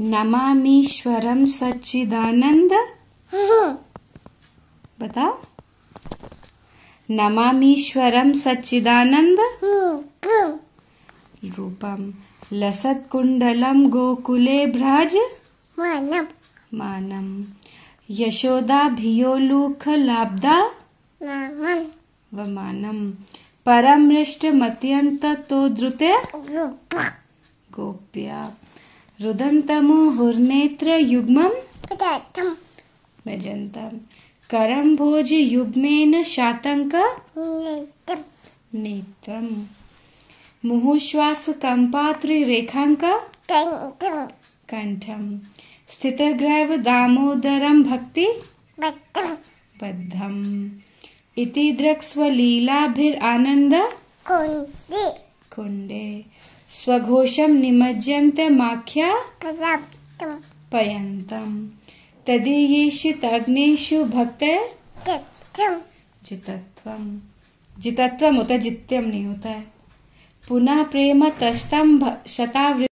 नमामीश्वरम सच्चिदानंद हम्म। बता नमामीश्वरम सच्चिदानंद हम्म। हम्म। रूपम लसत कुंडलम गोकुले भ्रज मानम मानम यशोदा भियोलूख लाब्दा वमानम परम हृष्ट मत्यंत तो द्रुते गोप्या रुदन्तमुहुर्नेत्रयुग्मं मजन्तं करं भोजयुग्मेन शातङ्क नेत्रम् मुहुश्वासकम्पात्रिरेखाङ्क कण्ठं स्थितग्रैव दामोदरं भक्ति बद्धम् इति दृक्स्वलीलाभिरानन्द कुण्डे स्वघोषम निमज्जन्त माख्या पयंतम तदीयेषु तग्नेषु भक्तर जितत्वम जितत्वम उत जित्यम नहीं होता है पुनः प्रेम तस्तम शतावृ